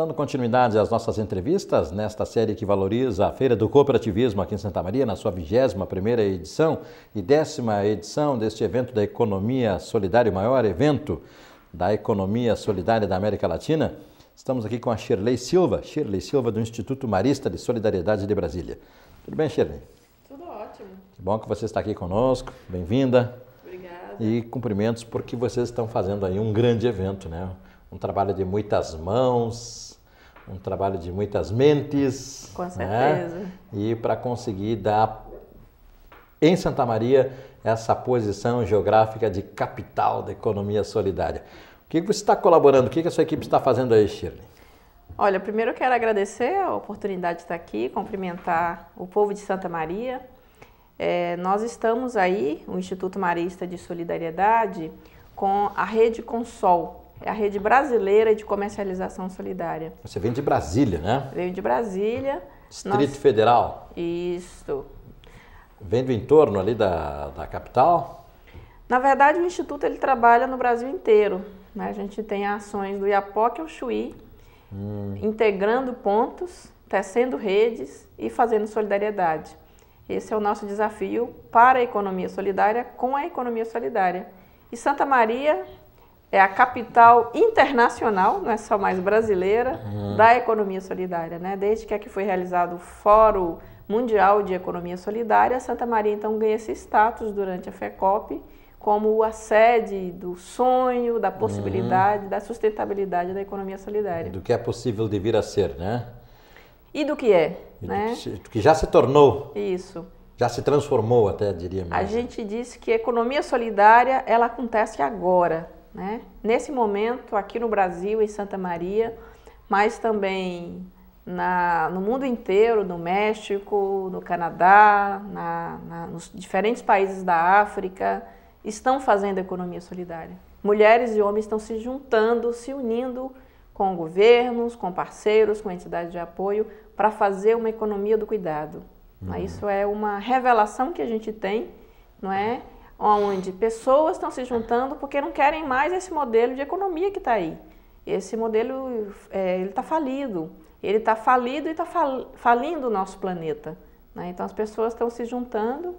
Dando continuidade às nossas entrevistas, nesta série que valoriza a Feira do Cooperativismo aqui em Santa Maria, na sua 21ª edição e décima edição deste evento da Economia Solidária, o maior evento da Economia Solidária da América Latina, estamos aqui com a Shirley Silva, Shirley Silva do Instituto Marista de Solidariedade de Brasília. Tudo bem, Shirley? Tudo ótimo. Que bom que você está aqui conosco, bem-vinda. Obrigada. E cumprimentos porque vocês estão fazendo aí um grande evento, né? um trabalho de muitas mãos, um trabalho de muitas mentes. Com né? certeza. Né? E para conseguir dar em Santa Maria essa posição geográfica de capital da economia solidária. O que você está colaborando? O que a sua equipe está fazendo aí, Shirley? Olha, primeiro eu quero agradecer a oportunidade de estar aqui, cumprimentar o povo de Santa Maria. É, nós estamos aí, o Instituto Marista de Solidariedade, com a Rede Consol, é a rede brasileira de comercialização solidária. Você vem de Brasília, né? Venho de Brasília. Distrito nós... Federal. Isso. Vem do entorno ali da, da capital? Na verdade, o Instituto ele trabalha no Brasil inteiro. Né? A gente tem ações do Iapoque ao Chuí, hum. integrando pontos, tecendo redes e fazendo solidariedade. Esse é o nosso desafio para a economia solidária com a economia solidária. E Santa Maria é a capital internacional, não é só mais brasileira, uhum. da economia solidária. Né? Desde que aqui é foi realizado o Fórum Mundial de Economia Solidária, Santa Maria então ganha esse status durante a FECOP como a sede do sonho, da possibilidade, uhum. da sustentabilidade da economia solidária. Do que é possível de vir a ser, né? E do que é, e né? Do que, já se tornou. Isso já se transformou até diria mesmo. a gente disse que a economia solidária ela acontece agora né? Nesse momento, aqui no Brasil, em Santa Maria, mas também na, no mundo inteiro, no México, no Canadá, na, na, nos diferentes países da África, estão fazendo economia solidária. Mulheres e homens estão se juntando, se unindo com governos, com parceiros, com entidades de apoio, para fazer uma economia do cuidado. Uhum. Isso é uma revelação que a gente tem, não é? onde pessoas estão se juntando porque não querem mais esse modelo de economia que está aí. Esse modelo é, ele está falido, ele está falido e está falindo o nosso planeta. Né? Então as pessoas estão se juntando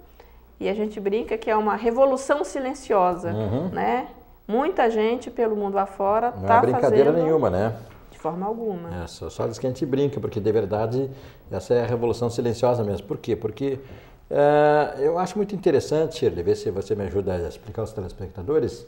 e a gente brinca que é uma revolução silenciosa, uhum. né? Muita gente pelo mundo afora está fazendo... Não é tá brincadeira fazendo... nenhuma, né? forma alguma. É, só, só diz que a gente brinca, porque de verdade essa é a revolução silenciosa mesmo. Por quê? Porque eh, eu acho muito interessante, Shirley, ver se você me ajuda a explicar aos telespectadores,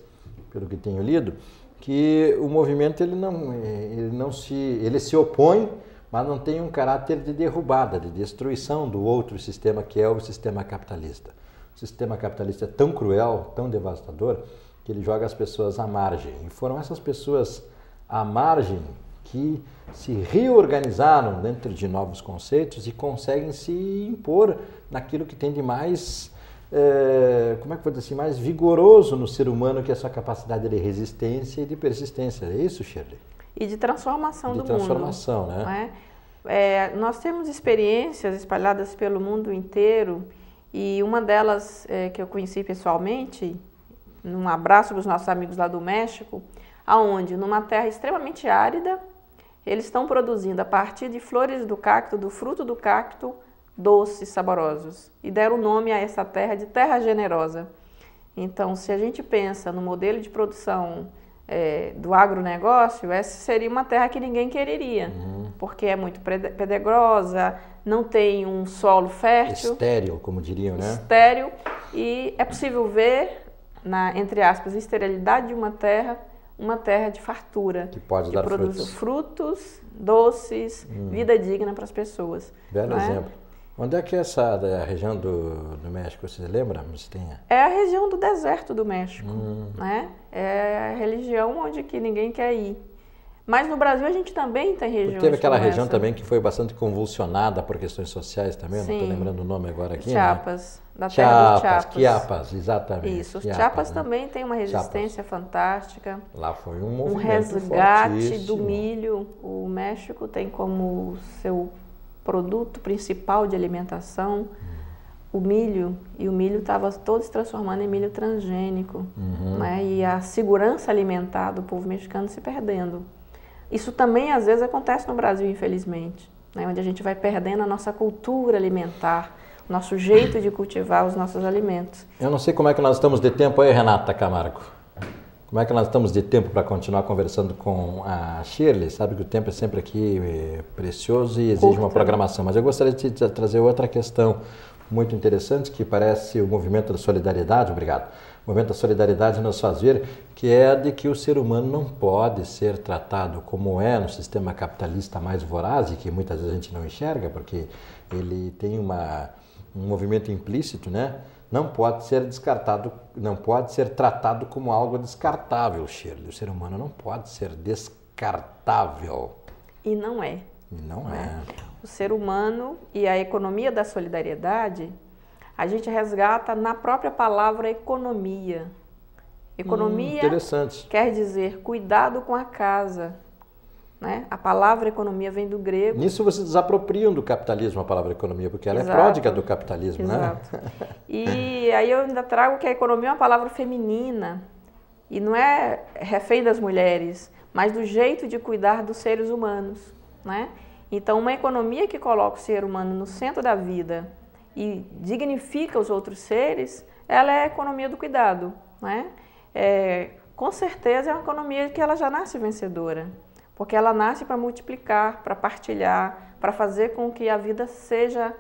pelo que tenho lido, que o movimento ele não, ele não se, ele se opõe, mas não tem um caráter de derrubada, de destruição do outro sistema que é o sistema capitalista. O sistema capitalista é tão cruel, tão devastador, que ele joga as pessoas à margem. E foram essas pessoas à margem que se reorganizaram dentro de novos conceitos e conseguem se impor naquilo que tem de mais, é, como é que vou dizer assim, mais vigoroso no ser humano, que é a sua capacidade de resistência e de persistência. É isso, Shirley? E de transformação de do transformação, mundo. transformação, né? né? É, nós temos experiências espalhadas pelo mundo inteiro e uma delas é, que eu conheci pessoalmente, num abraço para os nossos amigos lá do México, aonde numa terra extremamente árida, eles estão produzindo a partir de flores do cacto, do fruto do cacto, doces saborosos e deram o nome a essa terra de terra generosa. Então, se a gente pensa no modelo de produção é, do agronegócio, essa seria uma terra que ninguém quereria, uhum. porque é muito pedregosa, não tem um solo fértil. Estéril, como diriam, né? Estéril. E é possível ver, na, entre aspas, esterilidade de uma terra uma terra de fartura. Que pode que dar produz frutos. frutos doces, hum. vida digna para as pessoas. Belo é? exemplo. É? Onde é que é essa é, região do, do México? Você lembra? Você tem... É a região do deserto do México. Hum. Né? É a religião onde que ninguém quer ir. Mas no Brasil a gente também tem regiões. Teve aquela região essa. também que foi bastante convulsionada por questões sociais também, Sim. não estou lembrando o nome agora aqui. Né? Chiapas, né? da terra Chiapas, do Chiapas. Chiapas, exatamente. Isso, Chiapas, Chiapas né? também tem uma resistência Chiapas. fantástica. Lá foi um movimento. Um resgate fortíssimo. do milho. O México tem como seu produto principal de alimentação o milho e o milho estava todo se transformando em milho transgênico, uhum. né? E a segurança alimentar do povo mexicano se perdendo. Isso também às vezes acontece no Brasil, infelizmente, né? onde a gente vai perdendo a nossa cultura alimentar, nosso jeito de cultivar os nossos alimentos. Eu não sei como é que nós estamos de tempo aí, Renata Camargo. Como é que nós estamos de tempo para continuar conversando com a Shirley? Sabe que o tempo é sempre aqui é precioso e exige uma programação, mas eu gostaria de trazer outra questão muito interessante que parece o movimento da solidariedade, obrigado, o movimento da solidariedade nos faz ver, que é a de que o ser humano não pode ser tratado como é no sistema capitalista mais voraz e que muitas vezes a gente não enxerga, porque ele tem uma, um movimento implícito, né? Não pode ser descartado, não pode ser tratado como algo descartável, Shirley. O ser humano não pode ser descartável. E não é. E não, não é. é. O ser humano e a economia da solidariedade a gente resgata na própria palavra economia. Economia hum, quer dizer cuidado com a casa. Né? A palavra economia vem do grego. Nisso vocês desapropriam do capitalismo a palavra economia, porque ela é Exato. é pródiga do capitalismo, né? Exato. né? E aí eu ainda trago que a economia é uma palavra feminina e não é refém das mulheres, mas do jeito de cuidar dos seres humanos, né? Então, uma economia que coloca o ser humano no centro da vida, e dignifica os outros seres, ela é a economia do cuidado, né? É, com certeza é uma economia que ela já nasce vencedora, porque ela nasce para multiplicar, para partilhar, para fazer com que a vida seja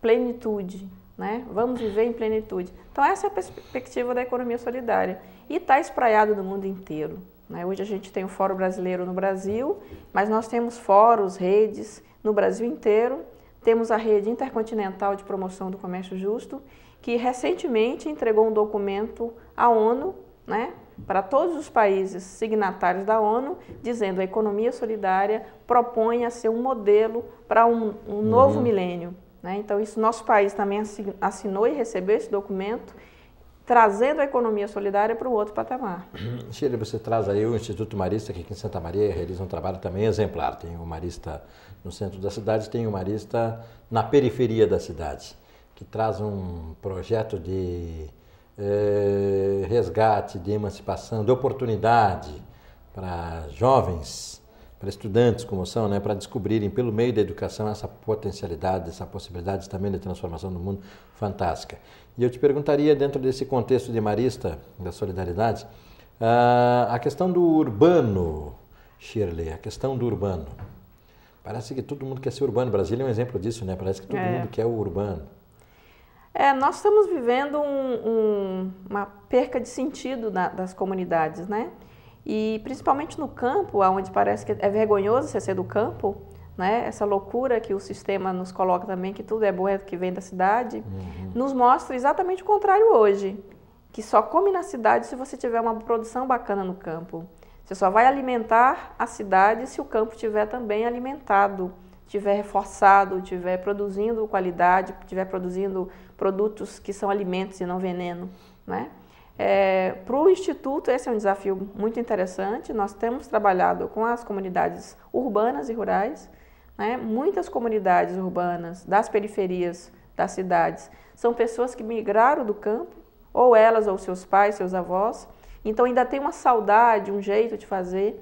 plenitude, né? Vamos viver em plenitude. Então essa é a perspectiva da economia solidária e está espraiada no mundo inteiro. Né? Hoje a gente tem o Fórum Brasileiro no Brasil, mas nós temos fóruns, redes no Brasil inteiro temos a Rede Intercontinental de Promoção do Comércio Justo, que recentemente entregou um documento à ONU, né, para todos os países signatários da ONU, dizendo a economia solidária propõe a ser um modelo para um, um, novo uhum. milênio. Né? Então, isso nosso país também assinou e recebeu esse documento trazendo a economia solidária para um outro patamar. Sheila, você traz aí o Instituto Marista, que aqui em Santa Maria realiza um trabalho também exemplar. Tem o Marista no centro da cidade, tem o Marista na periferia da cidade, que traz um projeto de eh, resgate, de emancipação, de oportunidade para jovens para estudantes como são, né, para descobrirem pelo meio da educação essa potencialidade, essa possibilidade também de transformação do mundo fantástica. E eu te perguntaria, dentro desse contexto de marista, da solidariedade, ah, a questão do urbano, Shirley, a questão do urbano. Parece que todo mundo quer ser urbano. Brasília é um exemplo disso, né? Parece que todo é. mundo quer o urbano. É, nós estamos vivendo um, um, uma perca de sentido na, das comunidades, né? E principalmente no campo, onde parece que é vergonhoso você ser do campo, né? essa loucura que o sistema nos coloca também, que tudo é boeto é que vem da cidade, uhum. nos mostra exatamente o contrário hoje. Que só come na cidade se você tiver uma produção bacana no campo. Você só vai alimentar a cidade se o campo tiver também alimentado, tiver reforçado, tiver produzindo qualidade, tiver produzindo produtos que são alimentos e não veneno, né? É, para o Instituto, esse é um desafio muito interessante. Nós temos trabalhado com as comunidades urbanas e rurais. Né? Muitas comunidades urbanas das periferias das cidades são pessoas que migraram do campo, ou elas, ou seus pais, seus avós. Então ainda tem uma saudade, um jeito de fazer.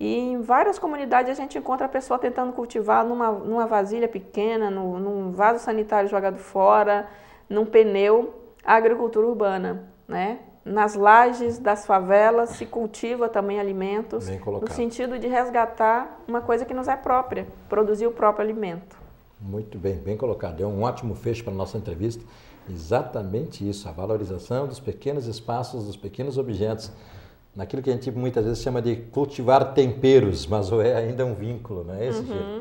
E em várias comunidades a gente encontra a pessoa tentando cultivar numa, numa vasilha pequena, no, num vaso sanitário jogado fora, num pneu, a agricultura urbana, né? Nas lajes das favelas se cultiva também alimentos, no sentido de resgatar uma coisa que nos é própria, produzir o próprio alimento. Muito bem, bem colocado. É um ótimo fecho para a nossa entrevista. Exatamente isso, a valorização dos pequenos espaços, dos pequenos objetos, naquilo que a gente muitas vezes chama de cultivar temperos, mas é ainda um vínculo, não é esse uhum.